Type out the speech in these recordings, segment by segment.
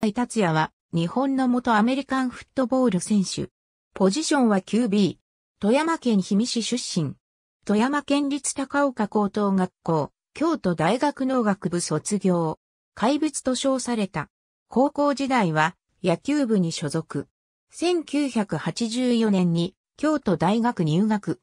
井達也は、日本の元アメリカンフットボール選手。ポジションは QB。富山県氷見市出身。富山県立高岡高等学校、京都大学農学部卒業。怪物と称された。高校時代は野球部に所属。1984年に京都大学入学。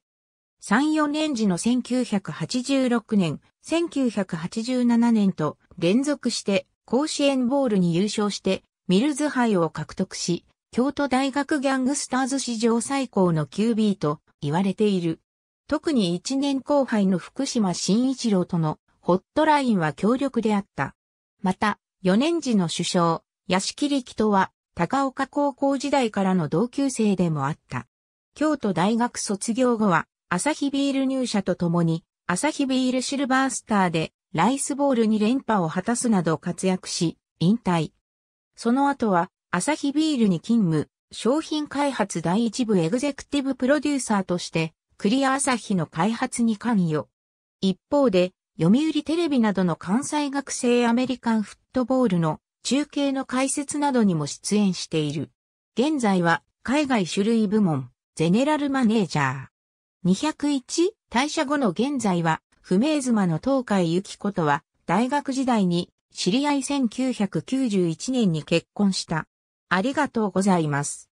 3、4年時の1986年、1987年と連続して甲子園ボールに優勝して、ミルズ杯を獲得し、京都大学ギャングスターズ史上最高の QB と言われている。特に一年後輩の福島新一郎とのホットラインは強力であった。また、四年時の首相、屋敷力とは、高岡高校時代からの同級生でもあった。京都大学卒業後は、朝日ビール入社とともに、朝日ビールシルバースターでライスボールに連覇を果たすなど活躍し、引退。その後は、アサヒビールに勤務、商品開発第一部エグゼクティブプロデューサーとして、クリアアサヒの開発に関与。一方で、読売テレビなどの関西学生アメリカンフットボールの中継の解説などにも出演している。現在は、海外種類部門、ゼネラルマネージャー。201、退社後の現在は、不明妻の東海幸子とは、大学時代に知り合い1991年に結婚した。ありがとうございます。